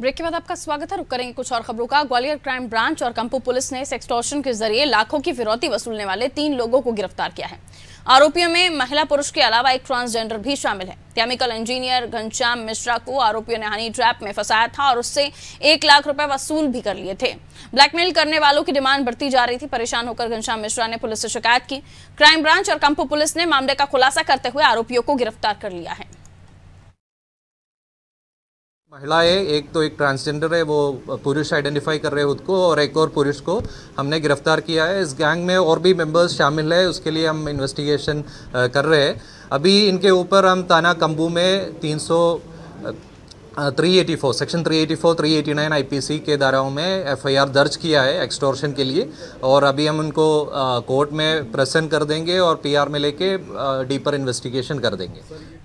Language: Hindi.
ब्रेक के बाद आपका स्वागत है रुक करेंगे कुछ और खबरों का ग्वालियर क्राइम ब्रांच और कंपू पुलिस ने सेक्सटॉर्शन के जरिए लाखों की फिरौती वसूलने वाले तीन लोगों को गिरफ्तार किया है आरोपियों में महिला पुरुष के अलावा एक ट्रांसजेंडर भी शामिल है केमिकल इंजीनियर घनश्याम मिश्रा को आरोपियों ने हनी ट्रैप में फंसाया था और उससे एक लाख रुपए वसूल भी कर लिए थे ब्लैकमेल करने वालों की डिमांड बढ़ती जा रही थी परेशान होकर घनश्याम मिश्रा ने पुलिस से शिकायत की क्राइम ब्रांच और कंपू पुलिस ने मामले का खुलासा करते हुए आरोपियों को गिरफ्तार कर लिया है है एक तो एक ट्रांसजेंडर है वो पुरुष आइडेंटिफाई कर रहे हैं खुद को और एक और पुरुष को हमने गिरफ्तार किया है इस गैंग में और भी मेंबर्स शामिल है उसके लिए हम इन्वेस्टिगेशन कर रहे हैं अभी इनके ऊपर हम ताना कंबू में तीन सौ three eighty four section three eighty four three eighty nine I P C के धाराओं में एफ आई आर दर्ज किया है एक्सटोर्शन के लिए और अभी हम उनको कोर्ट में प्रसन्न कर देंगे और पी आर में लेके डीपर इन्वेस्टिगेशन कर देंगे